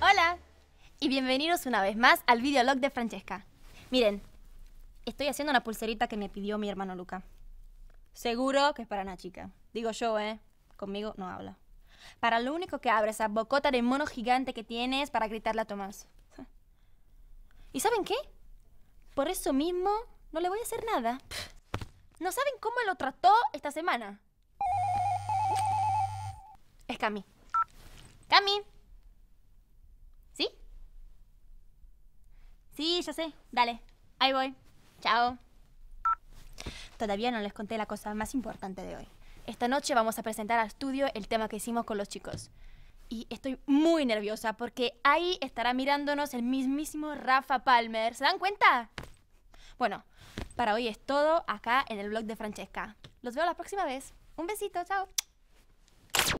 Hola y bienvenidos una vez más al videolog de Francesca. Miren, estoy haciendo una pulserita que me pidió mi hermano Luca. Seguro que es para una chica. Digo yo, ¿eh? Conmigo no habla. Para lo único que abre esa bocota de mono gigante que tienes para gritarle a Tomás. ¿Y saben qué? Por eso mismo no le voy a hacer nada. ¿No saben cómo lo trató esta semana? Es Cami. Cami. ¿Sí? Sí, ya sé. Dale. Ahí voy. Chao. Todavía no les conté la cosa más importante de hoy. Esta noche vamos a presentar al estudio el tema que hicimos con los chicos. Y estoy muy nerviosa porque ahí estará mirándonos el mismísimo Rafa Palmer. ¿Se dan cuenta? Bueno, para hoy es todo acá en el blog de Francesca. Los veo la próxima vez. Un besito, chao.